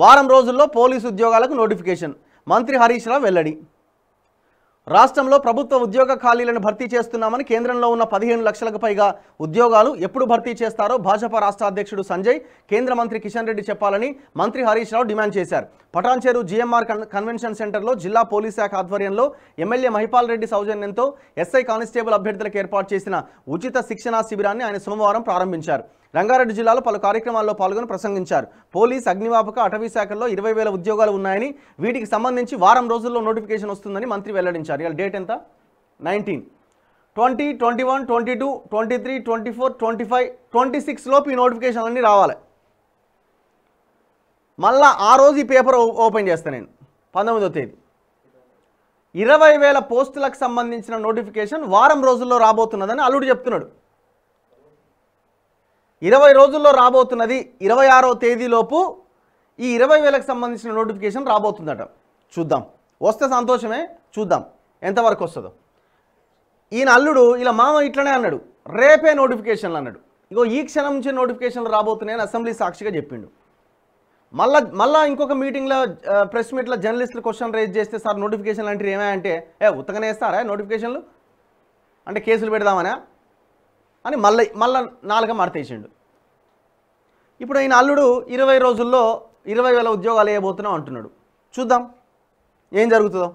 వారం రోజుల్లో పోలీసు ఉద్యోగాలకు నోటిఫికేషన్ మంత్రి హరీష్ రావు వెల్లడి రాష్ట్రంలో ప్రభుత్వ ఉద్యోగ ఖాళీలను భర్తీ చేస్తున్నామని కేంద్రంలో ఉన్న పదిహేను లక్షలకు పైగా ఉద్యోగాలు ఎప్పుడు భర్తీ చేస్తారో భాజపా రాష్ట్ర అధ్యక్షుడు సంజయ్ కేంద్ర మంత్రి కిషన్ రెడ్డి చెప్పాలని మంత్రి హరీష్ రావు డిమాండ్ చేశారు పటాన్చేరు జీఎంఆర్ కన్వెన్షన్ సెంటర్లో జిల్లా పోలీస్ శాఖ ఆధ్వర్యంలో ఎమ్మెల్యే మహిపాల్ రెడ్డి సౌజన్యంతో ఎస్ఐ కానిస్టేబుల్ అభ్యర్థులకు ఏర్పాటు చేసిన ఉచిత శిక్షణా శిబిరాన్ని ఆయన సోమవారం ప్రారంభించారు రంగారెడ్డి జిల్లాలో పలు కార్యక్రమాల్లో పాల్గొని ప్రసంగించారు పోలీస్ అగ్నివాపక అటవీ శాఖల్లో ఇరవై వేల ఉద్యోగాలు ఉన్నాయని వీటికి సంబంధించి వారం రోజుల్లో నోటిఫికేషన్ వస్తుందని మంత్రి వెల్లడించారు ఇవాళ డేట్ ఎంత nineteen twenty twenty one twenty two twenty three twenty four twenty five twenty సిక్స్లోపు ఈ నోటిఫికేషన్ అన్నీ రావాలి మళ్ళా ఆ రోజు ఈ పేపర్ ఓపెన్ చేస్తాను నేను పంతొమ్మిదో తేదీ ఇరవై వేల పోస్టులకు సంబంధించిన నోటిఫికేషన్ వారం రోజుల్లో రాబోతున్నదని అల్లుడు చెప్తున్నాడు ఇరవై రోజుల్లో రాబోతున్నది ఇరవై ఆరో తేదీలోపు ఈ ఇరవై వేలకు సంబంధించిన నోటిఫికేషన్ రాబోతుందట చూద్దాం వస్తే సంతోషమే చూద్దాం ఎంతవరకు వస్తుందో ఈయన అల్లుడు ఇలా మామ ఇట్లనే అన్నాడు రేపే నోటిఫికేషన్లు అన్నాడు ఇగో ఈ క్షణం నుంచి నోటిఫికేషన్లు రాబోతున్నాయని అసెంబ్లీ సాక్షిగా చెప్పిండు మళ్ళా మళ్ళా ఇంకొక మీటింగ్లో ప్రెస్ మీట్లో జర్నలిస్టులు క్వశ్చన్ రేజ్ చేస్తే సార్ నోటిఫికేషన్ లాంటివి ఏమైనా అంటే ఏ ఉత్తగానే ఇస్తారా నోటిఫికేషన్లు అంటే కేసులు పెడదామనా అని మళ్ళీ మళ్ళీ నాలుగ మార్తేసిండు ఇప్పుడు ఈయన అల్లుడు ఇరవై రోజుల్లో ఇరవై వేల ఉద్యోగాలు వేయబోతున్నాం అంటున్నాడు చూద్దాం ఏం జరుగుతుందో